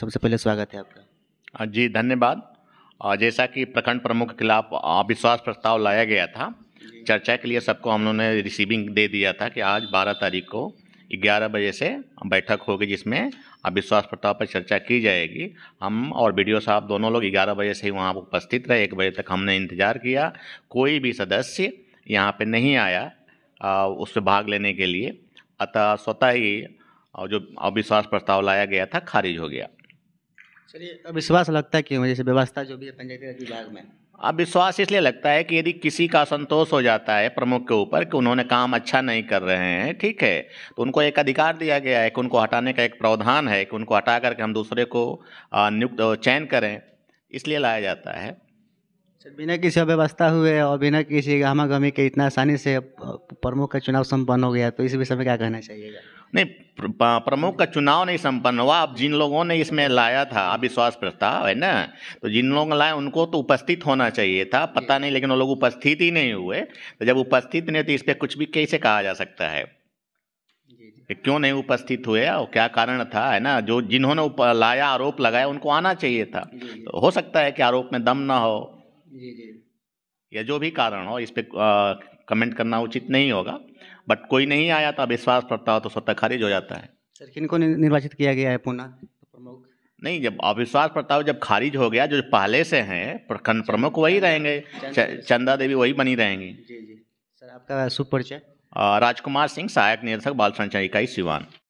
सबसे पहले स्वागत है आपका हाँ जी धन्यवाद जैसा कि प्रखंड प्रमुख के खिलाफ अविश्वास प्रस्ताव लाया गया था चर्चा के लिए सबको हम लोगों ने रिसीविंग दे दिया था कि आज 12 तारीख को 11 बजे से बैठक होगी जिसमें अविश्वास प्रस्ताव पर चर्चा की जाएगी हम और बी साहब दोनों लोग 11 बजे से ही वहाँ उपस्थित रहे एक बजे तक हमने इंतज़ार किया कोई भी सदस्य यहाँ पर नहीं आया आ, उस भाग लेने के लिए अतः स्वतः ही जो अविश्वास प्रस्ताव लाया गया था खारिज हो गया चलिए अविश्वास लगता है क्यों हाँ, जैसे व्यवस्था जो भी है पंचायती विभाग में अब विश्वास इसलिए लगता है कि यदि किसी का संतोष हो जाता है प्रमुख के ऊपर कि उन्होंने काम अच्छा नहीं कर रहे हैं ठीक है तो उनको एक अधिकार दिया गया है कि उनको हटाने का एक प्रावधान है कि उनको हटा करके हम दूसरे को नियुक्त चयन करें इसलिए लाया जाता है बिना किसी अव्यवस्था हुए और बिना किसी गहमा गहमी के इतना आसानी से प्रमुख का चुनाव संपन्न हो गया तो इस विषय में क्या कहना चाहिएगा नहीं प्रमुख का चुनाव नहीं संपन्न हुआ अब जिन लोगों ने इसमें लाया था अविश्वास प्रस्ताव है ना तो जिन लोग लाए उनको तो उपस्थित होना चाहिए था पता नहीं लेकिन वो लोग उपस्थित ही नहीं हुए तो जब उपस्थित नहीं तो इस पर कुछ भी कैसे कहा जा सकता है क्यों नहीं उपस्थित हुए और क्या कारण था है ना जो जिन्होंने लाया आरोप लगाया उनको आना चाहिए था तो हो सकता है कि आरोप में दम ना हो जी या जो भी कारण हो इस पर कमेंट करना उचित नहीं होगा बट कोई नहीं आया तो अविश्वास प्रस्ताव तो स्वतः खारिज हो जाता है सर किन को निर्वाचित किया गया है पुनः प्रमुख नहीं जब अविश्वास प्रस्ताव जब खारिज हो गया जो पहले से हैं प्रखंड प्रमुख वही रहेंगे चंदा देवी वही बनी रहेंगी जी जी सर आपका शुभ परिचय राजकुमार सिंह सहायक निरीक्षक बाल संचार इकाई सिवान